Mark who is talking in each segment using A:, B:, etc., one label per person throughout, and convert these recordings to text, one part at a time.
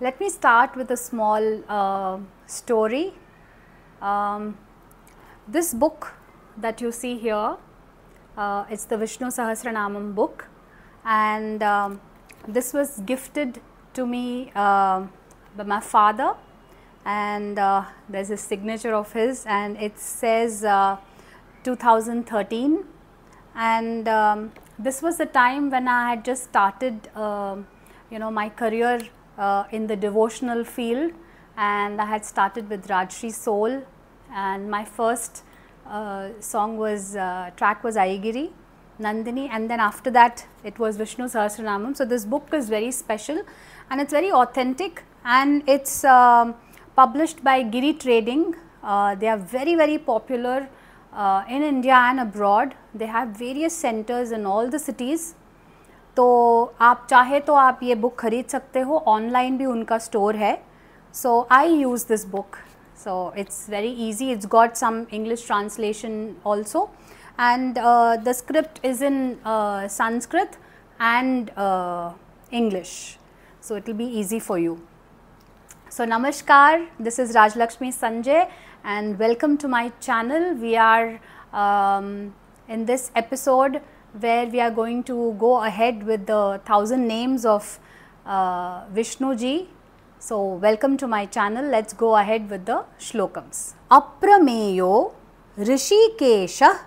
A: Let me start with a small uh, story. Um, this book that you see here, uh, it's the Vishnu Sahasranamam book and um, this was gifted to me uh, by my father and uh, there's a signature of his and it says uh, 2013 and um, this was the time when I had just started uh, you know my career uh, in the devotional field and I had started with Rajshri Soul and my first uh, song was, uh, track was Ayagiri, Nandini and then after that it was Vishnu Sahasranamam. So this book is very special and it's very authentic and it's um, published by Giri Trading. Uh, they are very very popular uh, in India and abroad. They have various centers in all the cities तो आप चाहे तो आप ये book खरीद सकते हो online भी उनका स्टोर है so I use this book so it's very easy it's got some English translation also and the script is in Sanskrit and English so it will be easy for you so namaskar this is Rajalakshmi Sanjay and welcome to my channel we are in this episode where we are going to go ahead with the thousand names of uh, Ji. So, welcome to my channel. Let's go ahead with the shlokams. Aprameyo Rishikesha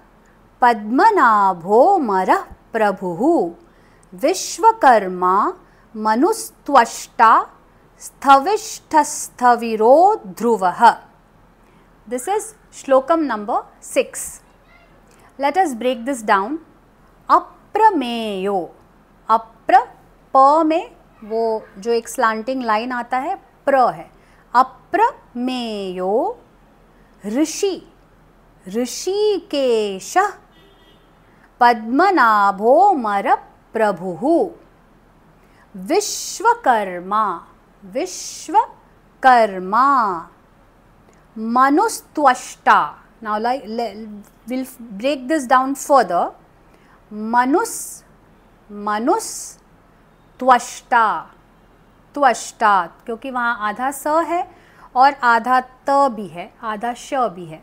A: Padmanabho Marah Prabhu Vishwakarma Manustvashta Sthavishthasthaviro Dhruvaha. This is shlokam number 6. Let us break this down अप्रमेयो अप्र प में वो जो एक slanting line आता है प्र है अप्रमेयो ऋषि ऋषि केश पद्मनाभो मर प्रभु विश्वकर्मा विश्वकर्मा मनुस्त्वष्टा now like will break this down further मनुस मनुस त्वष्टा त्वष्टा क्योंकि वहाँ आधा स है और आधा त भी है आधा श भी है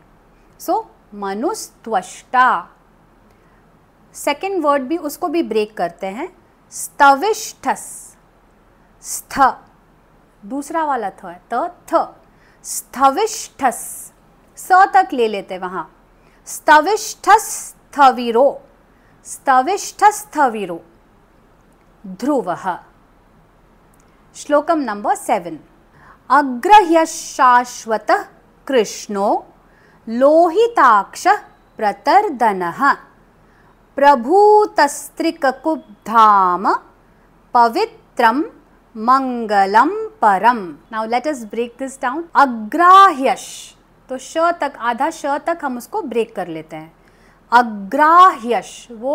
A: सो so, मनुस त्वष्टा सेकेंड वर्ड भी उसको भी ब्रेक करते हैं स्तविष्ठस स्थ दूसरा वाला थ है त थ स्थविष्ठस स तक ले लेते वहाँ स्तविष्ठस स्तविष्ठस्थविरो ध्रुवः श्लोकं नंबर सेवेन् अग्रह्य शाश्वतः कृष्णो लोहिताक्ष प्रतर्दनः प्रभूतस्त्रिककुब्धाम पवित्रं मंगलम परम now let us break this down अग्राह्यश तो श तक आधा श तक हम उसको ब्रेक कर लेते हैं अग्राह्यश वो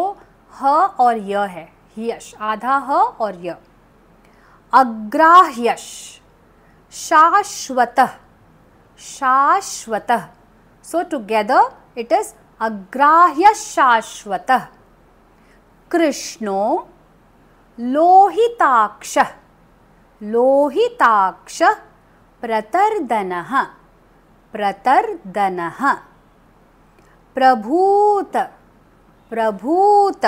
A: ह और य है यश आधा ह और य अग्राह्यश शाश्वत शाश्वत सो टुगेदर इट इज अग्राह्य शाश्वत कृष्णो लोहिताक्ष लोहिताक्ष प्रतर्दन प्रतर्दन प्रभूत प्रभूत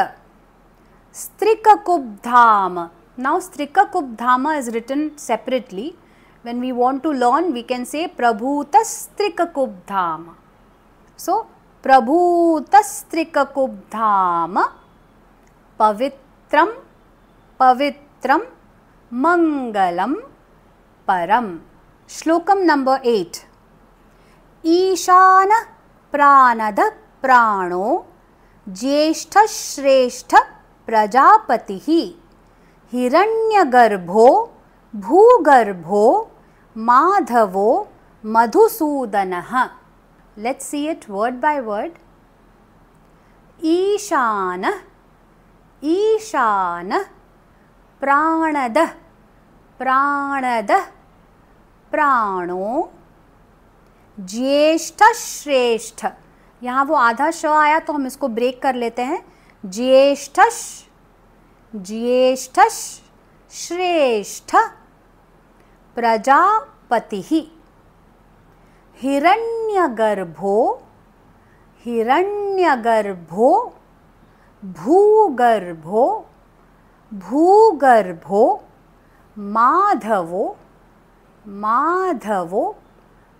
A: स्त्रिककुब्धाम नाउ स्त्रिककुब्धाम is written separately when we want to learn we can say प्रभूत स्त्रिककुब्धाम सो प्रभूत स्त्रिककुब्धाम पवित्रम पवित्रम मंगलम परम श्लोकम नंबर एट ईशान प्राणद प्राणो ज्येष्ठश्रेष्ठ प्रजापतिः हिरण्यगर्भो भूगर्भो माधवो मधुसूदन let's see it word by word ईशान ईशान प्राणद प्राणद प्राणो ज्येष्ठ श्रेष्ठ यहाँ वो आधा श आया तो हम इसको ब्रेक कर लेते हैं ज्येष्ठ ज्येष्ठ श्रेष्ठ प्रजापति हिरण्यगर्भो गर्भो भूगर्भो भूगर्भो माधवो माधवो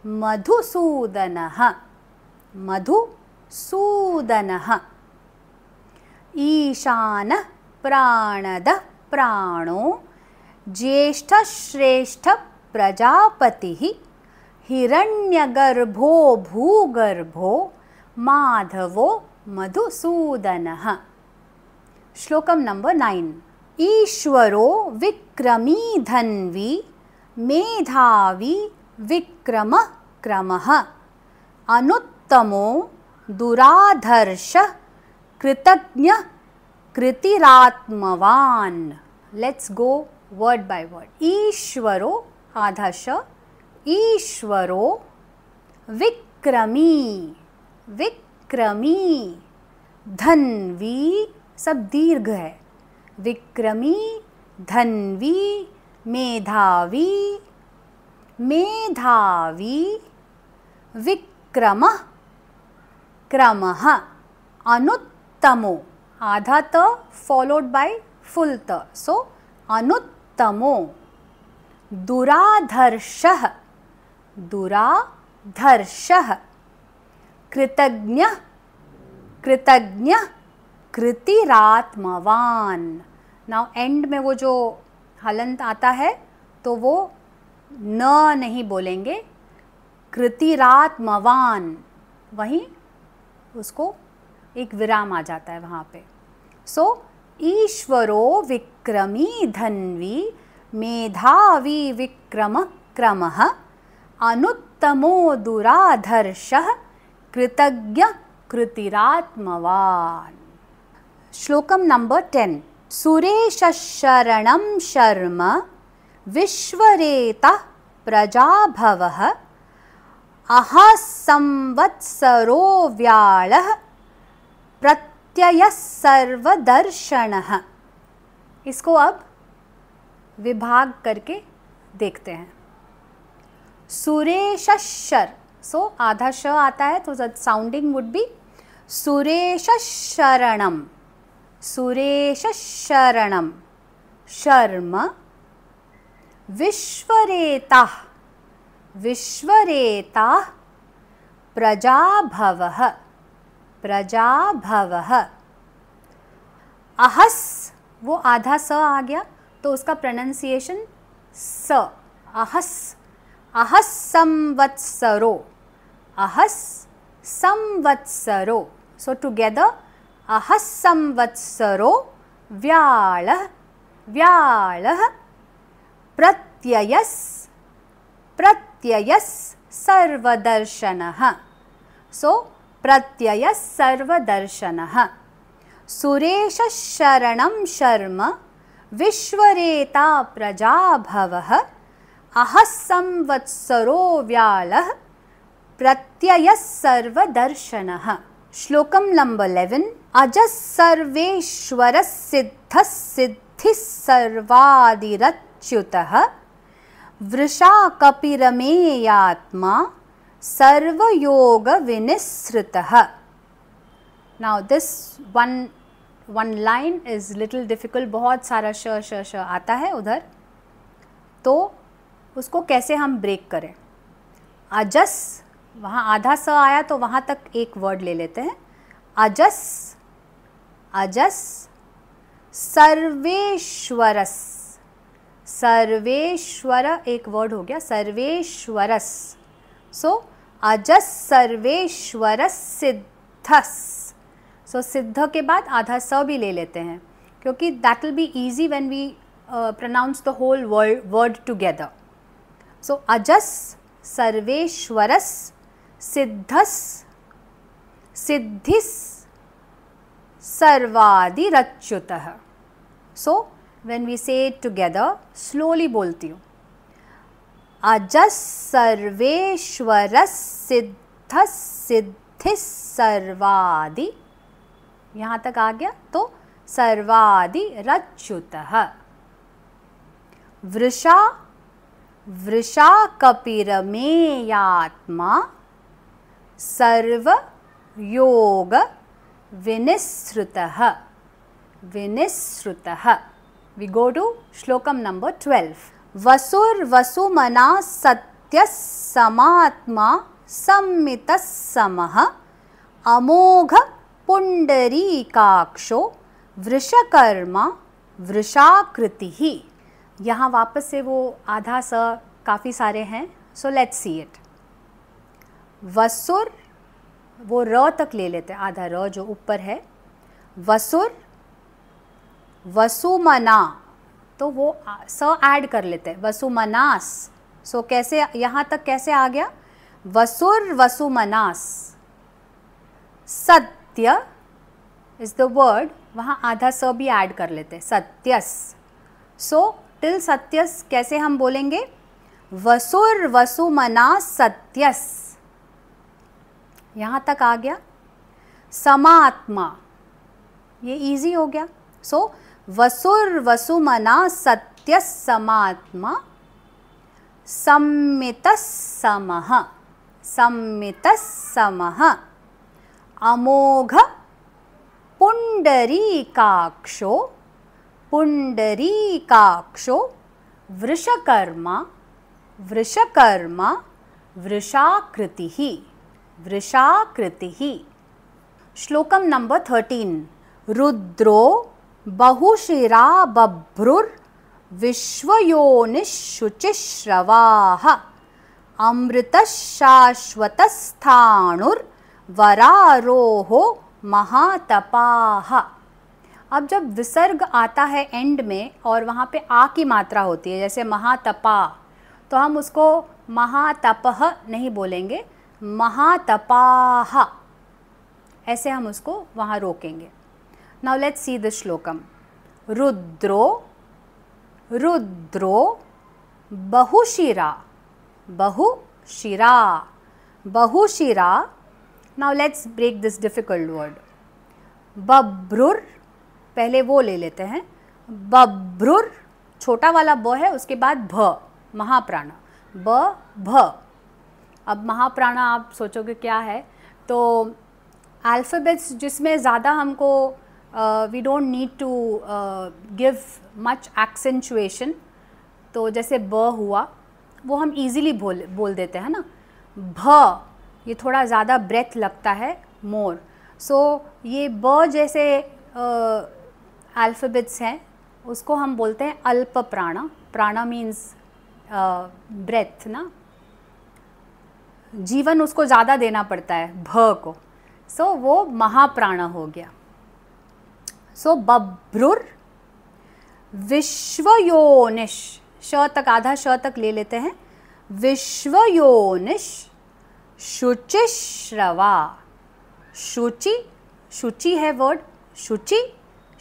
A: मधुसूदन ईशान प्राणद प्राणो ज्येष्ठश्रेष्ठप्रजापतिः हिरण्यगर्भो भूगर्भो माधवो मधुसूदन श्लोकं नंबर नैन् ईश्वरो विक्रमी धन्वी मेधावी विक्रम क्रम अनुत्तमो दुराधर्ष कृतज्ञ कृतिरात्मवान let's go word by word ईश्वरो आधश ईश्वरो विक्रमी विक्रमी धनवी सब दीर्घ है विक्रमी धनवी मेधावी मेधावी विक्रम क्रम अनुत्तमो आधा त फॉलोड बाय फुल त सो अनुत्तमो दुराधर्ष दुराधर्ष कृतज्ञ कृतज्ञ कृतिरात्मवान नाउ एंड में वो जो हलंत आता है तो वो न नहीं बोलेंगे मवान वहीं उसको एक विराम आ जाता है वहाँ पे सो so, ईश्वरो विक्रमी धन्वी मेधावी विक्रम क्रम अनुत्तमो दुराधर्श कृतज्ञ कृतिरात्मवान श्लोकम नंबर टेन सुरेश शरण शर्म विश्वरेतः प्रजा भव संवत्सरो व्यालः प्रत्यय सर्वदर्शनः इसको अब विभाग करके देखते हैं सुरेश शर सो आधा श आता है तो साउंडिंग वुड बी सुरेश शरणम सुरेश शरणम शर्म विश्वरेता विश्वरेता प्रजा भव अहस वो आधा स आ गया तो उसका प्रोनाउंसिएशन स अहस अहस संवत्सरो अहस संवत्सरो सो टुगेदर अहस संवत्सरो व्याल व्याल प्रत्ययस् प्रत्ययस् सर्वदर्शनः सो प्रत्ययः सर्वदर्शनः सुरेशशरणं शर्म विश्वरेता प्रजाभवः अहः संवत्सरो व्यालः प्रत्ययः श्लोक नंबर लेवेन् अजः सर्वेश्वरः सिद्धः सर्वादिरत् च्युतः वृषा सर्वयोग सर्वयोगविनिःसृतः now this one one line is little difficult बहुत सारा श श श आता है उधर तो उसको कैसे हम ब्रेक करें अजस वहाँ आधा स आया तो वहाँ तक एक वर्ड ले लेते हैं अजस अजस सर्वेश्वरस सर्वेश्वर एक वर्ड हो गया सर्वेश्वरस सो अजस सर्वेश्वर सिद्धस सो सिद्ध के बाद आधा स भी ले लेते हैं क्योंकि that will be easy when we pronounce the whole word word together so अजस सर्वेश्वरस सिद्धस सिद्धिस सर्वादिरच्युत so when we say it together slowly बोलती हूँ अजस सर्वेश्वर सिद्ध सिद्धि सर्वादि यहाँ तक आ गया तो सर्वादि रच्युत वृषा वृषा कपिरमेयात्मा सर्व योग विनिसृत विनिसृत वी गो टू श्लोकम नंबर ट्वेल्व वसुर वसुमना सत्य समात्मा सम्मित समह अमोघ पुंडरी काक्षो वृषकर्मा वृषाकृति ही यहाँ वापस से वो आधा स काफ़ी सारे हैं सो लेट सी इट वसुर वो र तक ले लेते आधा र जो ऊपर है वसुर वसुमना तो वो स ऐड कर लेते हैं वसुमनास सो कैसे यहाँ तक कैसे आ गया वसुर वसुमनास सत्य इज द वर्ड वहाँ आधा स भी ऐड कर लेते हैं सत्यस सो टिल सत्यस कैसे हम बोलेंगे वसुर वसुमना सत्यस यहाँ तक आ गया समात्मा ये इजी हो गया सो so, वसुर्वसुमना समह सम्मित समह अमोघ पुण्डरीकाक्षो पुण्डरीकाक्षो वृषकर्मा वृषकर्मा वृषाकृति ही वृषाकृति ही श्लोकम नंबर थर्टीन रुद्रो बहुशिरा बभ्रुर् बभ्रुर्विश्वयोनिशुचिश्रवाः अमृतशाश्वतस्थाणुर्वरारोहो महातपाः अब जब विसर्ग आता है एंड में और वहाँ पे आ की मात्रा होती है जैसे महातपा तो हम उसको महातपह नहीं बोलेंगे महातपाह ऐसे हम उसको वहाँ रोकेंगे Now let's see the shlokam. Rudro, Rudro, Bahushira, Bahushira, Bahushira. Now let's break this difficult word. Babrur, पहले वो ले लेते हैं बब्रुर छोटा वाला ब है उसके बाद भ महाप्राण ब भ अब महाप्राणा आप सोचोगे क्या है तो अल्फ़ाबेट्स जिसमें ज़्यादा हमको uh, we don't need to uh, give much accentuation तो जैसे ब हुआ वो हम easily बोल बोल देते हैं ना भ ये थोड़ा ज़्यादा ब्रेथ लगता है मोर सो so, ये ब जैसे अल्फ़बेट्स uh, हैं उसको हम बोलते हैं अल्प प्राणा प्राणा मीन्स ब्रेथ ना जीवन उसको ज़्यादा देना पड़ता है भ को सो so, वो महाप्राण हो गया सो बब्रुर विश्वयोनिश श तक आधा श तक ले लेते हैं विश्वयोनिश शुचिश्रवा शुचि शुचि है वर्ड शुचि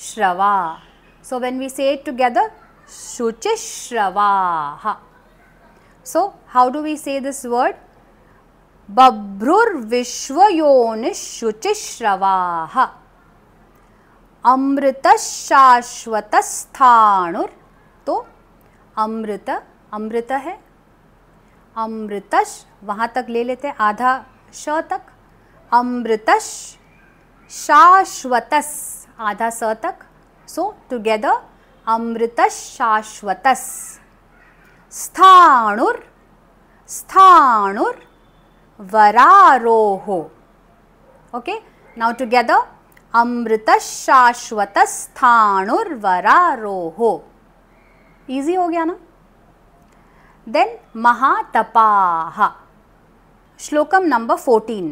A: श्रवा so when we say it together शुचिश्रवाह so how do we say this word babrur अमृत शाश्वत स्थाणुर तो अमृत अमृत है अमृतश वहाँ तक ले लेते हैं आधा श तक अमृतश शाश्वतस आधा स तक सो टुगेदर अमृत शाश्वतस स्थाणुर स्थाणुर वरारोहो ओके नाउ टुगेदर अमृत स्थाणुर्वरारोहो इजी हो गया ना देन महातपाह श्लोकम नंबर फोर्टीन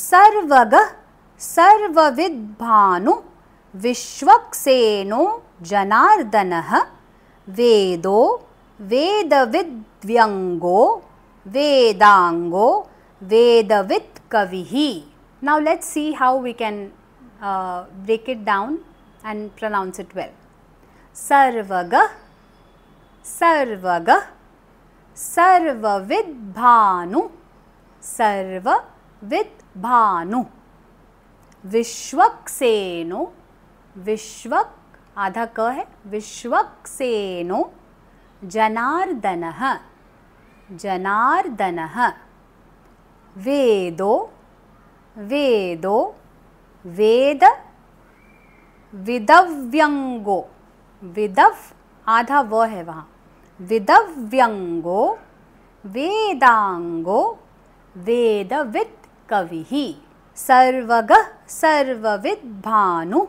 A: सर्वग सर्वविद भानु विश्वक्सेनो जनार्दन वेदो वेदविद्व्यंगो वेदांगो वेदवित् कवि Now, let's see how we can uh, break it down and pronounce it well. Sarvaga, Sarvaga, Sarvavid Bhanu, Sarvavid Bhanu, Vishwakseno, Vishwak आधा क है विश्वक्सेनो जनार्दनः जनार्दनः वेदो वेदो वेद विदव्यंगो विदव आधा व है वहाँ विदव्यंगो वेदांगो वेदविद कवि ही सर्वग सर्वविद भानु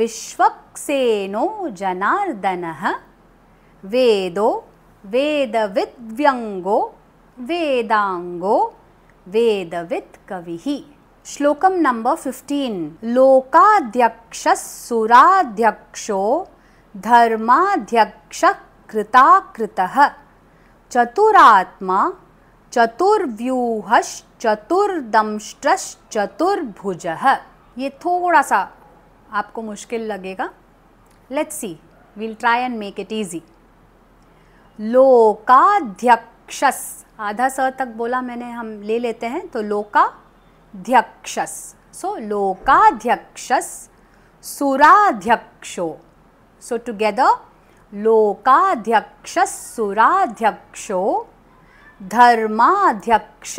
A: विश्वक्सेनो जनार्दन वेदो वेदविद्व्यंगो वेदांगो वेदविद कवि ही श्लोकम नंबर फिफ्टीन लोकाध्यक्ष सुराध्यक्षो धर्माध्यक्ष कृताकृत चतुरात्मा चतुर्भुज ये थोड़ा सा आपको मुश्किल लगेगा let's see will try and make it easy लोकाध्यक्ष आधा स तक बोला मैंने हम ले लेते हैं तो लोका ध्यक्षस सो लोकाध्यक्षस सुराध्यक्षो सो टुगेदर लोकाध्यक्षस सुराध्यक्षो धर्माध्यक्ष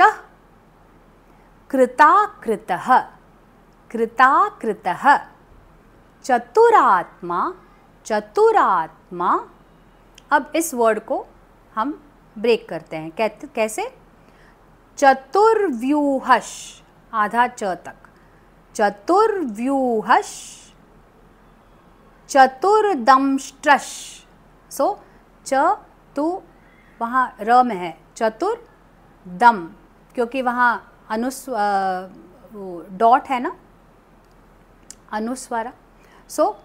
A: कृताकृतः कृताकृतः चतुरात्मा चतुरात्मा अब इस वर्ड को हम ब्रेक करते हैं कैसे चतुर्व्यूहश आधा च तक चतुर्व्यूहश चतुर्दंष्ट्रश सो च तु वहाँ र में है चतुर दम क्योंकि वहाँ अनुस्व डॉट है ना अनुस्वारा सो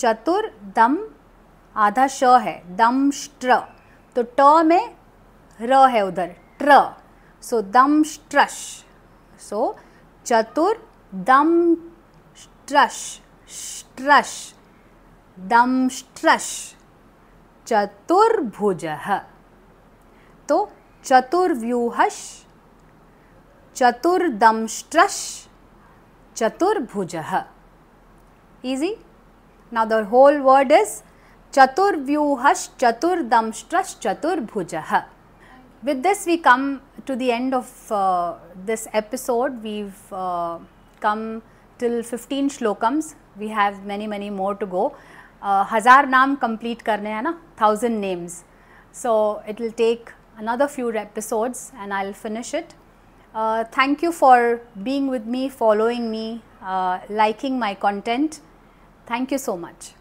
A: चतुर दम आधा श है दम स्ट्र तो ट में र है उधर ट्र सो so, दम स्ट्रश सो चतुर दम स्ट्रश स्ट्रश दम स्ट्रश चतुर्भुज तो चतुर्व्यूहश चतुर्दमश्रश चतुर्भुज easy now the whole word is चतुर्व्यूह चतुर्दमश्रश चतुर्भुज with this we come to the end of uh, this episode. We've uh, come till 15 shlokams. We have many, many more to go. Uh, hazar naam complete karnayana, thousand names. So it will take another few episodes and I'll finish it. Uh, thank you for being with me, following me, uh, liking my content. Thank you so much.